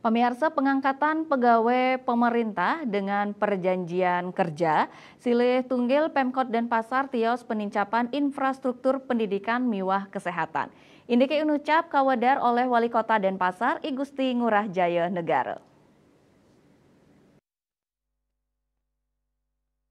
Pemirsa pengangkatan pegawai pemerintah dengan perjanjian kerja, Silih Tunggil Pemkot dan pasar Tios penincapan infrastruktur pendidikan miwah kesehatan. Indike unucap kawadar oleh Wali Kota Denpasar I Gusti Ngurah Jaya Negara.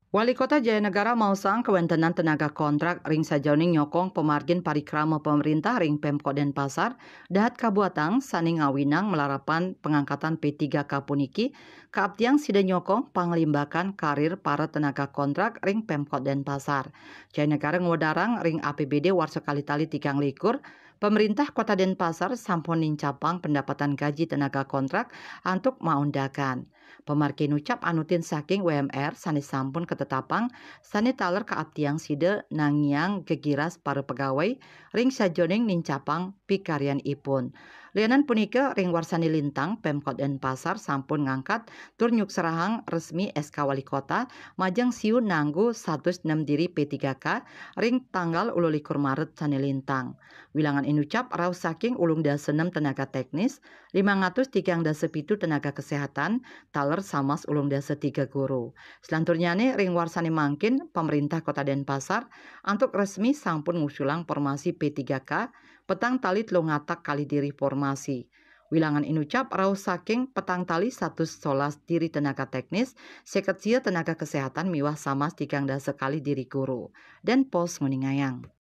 Wali Kota Jayanegara Mausang kewentenan tenaga kontrak ring Sejoning nyokong pemargin parikrama pemerintah ring Pemkot Denpasar dahat kabuatang saning ngawinang melarapan pengangkatan P3K puniki kaabtiang sida nyokong panglimbakan karir para tenaga kontrak ring Pemkot Denpasar. Jayanegara ngwadarang ring APBD warso kali-tali tigang likur Pemerintah Kota Denpasar samponin capang pendapatan gaji tenaga kontrak untuk maundakan. Pemarki nucap anutin saking WMR sani sampun ketetapang sani taler keabtiang side nangiang kegiras para pegawai ring sajoning capang pikarian ipun. Lianan punika ring warsani lintang Pemkot Denpasar sampun ngangkat tur nyuk serahang resmi SK Wali Kota majang siu nanggu 106 diri P3K ring tanggal ululikur Maret sani lintang. Wilangan Inucap cap saking ulung da senem tenaga teknis, 500 tigang da sepitu tenaga kesehatan, taler samas ulung da setiga guru. Selanturnya nih ring warsani mangkin pemerintah kota Denpasar untuk resmi sampun ngusulang formasi P3K, petang tali telungatak kali diri formasi. Wilangan inucap raw saking petang tali satu solas diri tenaga teknis, sekecia tenaga kesehatan miwah sama tigang da sekali diri guru, dan pos nguningayang.